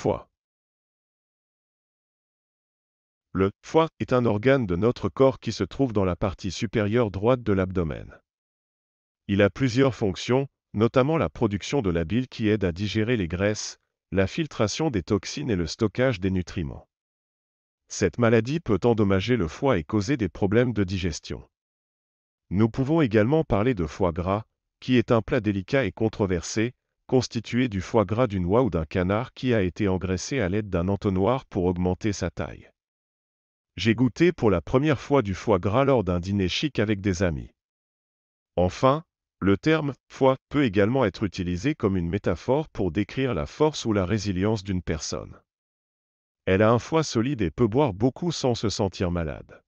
foie. Le foie est un organe de notre corps qui se trouve dans la partie supérieure droite de l'abdomen. Il a plusieurs fonctions, notamment la production de la bile qui aide à digérer les graisses, la filtration des toxines et le stockage des nutriments. Cette maladie peut endommager le foie et causer des problèmes de digestion. Nous pouvons également parler de foie gras, qui est un plat délicat et controversé, constitué du foie gras d'une oie ou d'un canard qui a été engraissé à l'aide d'un entonnoir pour augmenter sa taille. J'ai goûté pour la première fois du foie gras lors d'un dîner chic avec des amis. Enfin, le terme foie » peut également être utilisé comme une métaphore pour décrire la force ou la résilience d'une personne. Elle a un foie solide et peut boire beaucoup sans se sentir malade.